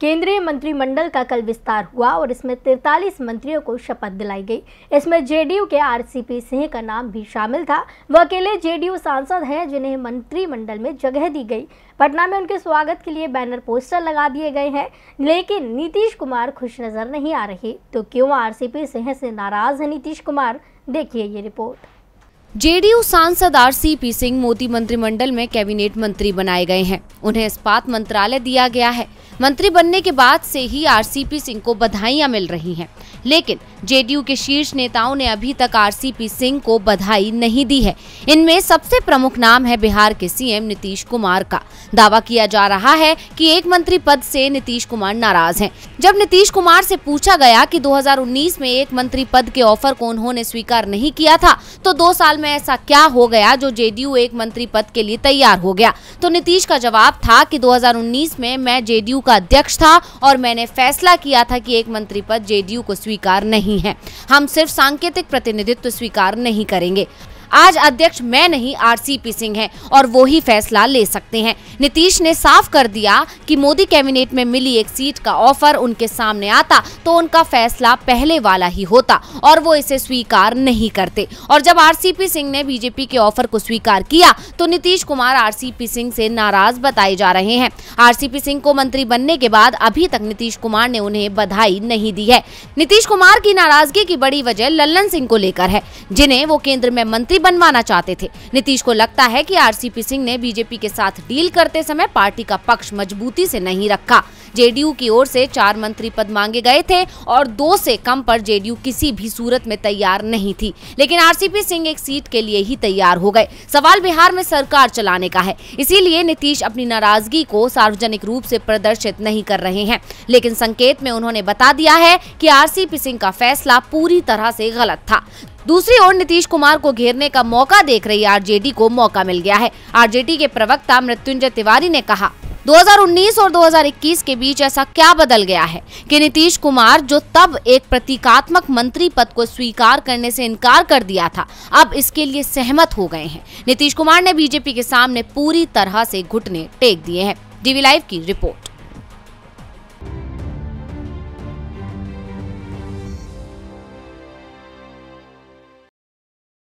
केंद्रीय मंत्रिमंडल का कल विस्तार हुआ और इसमें तिरतालीस मंत्रियों को शपथ दिलाई गई इसमें जेडीयू के आरसीपी सिंह का नाम भी शामिल था वह अकेले जेडीयू सांसद हैं जिन्हें मंत्रिमंडल में जगह दी गई पटना में उनके स्वागत के लिए बैनर पोस्टर लगा दिए गए हैं लेकिन नीतीश कुमार खुश नजर नहीं आ रहे तो क्यों आर सिंह से नाराज है नीतीश कुमार देखिए ये रिपोर्ट जेडीयू सांसद आरसीपी सिंह मोदी मंत्रिमंडल में कैबिनेट मंत्री बनाए गए हैं उन्हें इस्पात मंत्रालय दिया गया है मंत्री बनने के बाद से ही आरसीपी सिंह को बधाइयां मिल रही हैं लेकिन जेडीयू के शीर्ष नेताओं ने अभी तक आरसीपी सिंह को बधाई नहीं दी है इनमें सबसे प्रमुख नाम है बिहार के सीएम नीतीश कुमार का दावा किया जा रहा है कि एक मंत्री पद से नीतीश कुमार नाराज हैं। जब नीतीश कुमार से पूछा गया कि 2019 में एक मंत्री पद के ऑफर को उन्होंने स्वीकार नहीं किया था तो दो साल में ऐसा क्या हो गया जो जेडीयू एक मंत्री पद के लिए तैयार हो गया तो नीतीश का जवाब था की दो में मैं जेडीयू का अध्यक्ष था और मैंने फैसला किया था कि एक मंत्री पद जेडीयू को स्वीकार नहीं नहीं है हम सिर्फ सांकेतिक प्रतिनिधित्व स्वीकार नहीं करेंगे आज अध्यक्ष मैं नहीं आरसीपी सिंह हैं और वो ही फैसला ले सकते हैं नीतीश ने साफ कर दिया कि मोदी कैबिनेट में मिली एक सीट का ऑफर उनके सामने आता तो उनका फैसला पहले वाला ही होता और वो इसे स्वीकार नहीं करते और जब आर सिंह ने बीजेपी के ऑफर को स्वीकार किया तो नीतीश कुमार आर सिंह से नाराज बताए जा रहे हैं आर सिंह को मंत्री बनने के बाद अभी तक नीतीश कुमार ने उन्हें बधाई नहीं दी है नीतीश कुमार की नाराजगी की बड़ी वजह लल्लन सिंह को लेकर है जिन्हें वो केंद्र में मंत्री मंत्री बनवाना चाहते थे नीतीश को लगता है कि आरसीपी सिंह ने बीजेपी के साथ डील करते समय पार्टी का पक्ष मजबूती से नहीं रखा जेडीयू की ओर से चार मंत्री पद मांगे गए थे और दो से कम पर जेडीयू किसी भी सूरत में तैयार नहीं थी लेकिन आरसीपी सिंह एक सीट के लिए ही तैयार हो गए सवाल बिहार में सरकार चलाने का है इसीलिए नीतीश अपनी नाराजगी को सार्वजनिक रूप से प्रदर्शित नहीं कर रहे हैं लेकिन संकेत में उन्होंने बता दिया है कि आरसीपी सिंह का फैसला पूरी तरह से गलत था दूसरी ओर नीतीश कुमार को घेरने का मौका देख रही आरजेडी को मौका मिल गया है आरजेडी के प्रवक्ता मृत्युंजय तिवारी ने कहा 2019 और 2021 के बीच ऐसा क्या बदल गया है कि नीतीश कुमार जो तब एक प्रतीकात्मक मंत्री पद को स्वीकार करने से इनकार कर दिया था अब इसके लिए सहमत हो गए हैं नीतीश कुमार ने बीजेपी के सामने पूरी तरह से घुटने टेक दिए हैं डीवी लाइव की रिपोर्ट